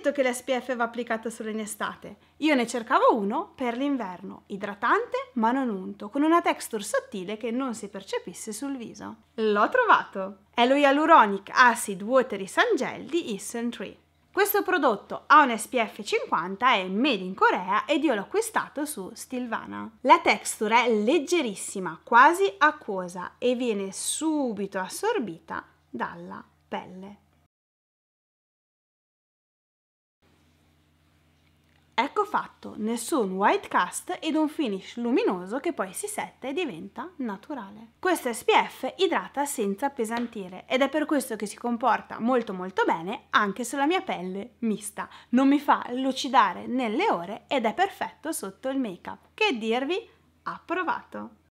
detto che l'SPF va applicata solo in estate. Io ne cercavo uno per l'inverno, idratante ma non unto, con una texture sottile che non si percepisse sul viso. L'ho trovato! È lo Hyaluronic Acid Watery Gel di Eason 3. Questo prodotto ha un SPF 50, è made in Corea ed io l'ho acquistato su Stilvana. La texture è leggerissima, quasi acquosa e viene subito assorbita dalla pelle. Ecco fatto, nessun white cast ed un finish luminoso che poi si setta e diventa naturale. Questo SPF idrata senza appesantire ed è per questo che si comporta molto molto bene anche sulla mia pelle mista. Non mi fa lucidare nelle ore ed è perfetto sotto il make up. Che dirvi? Approvato!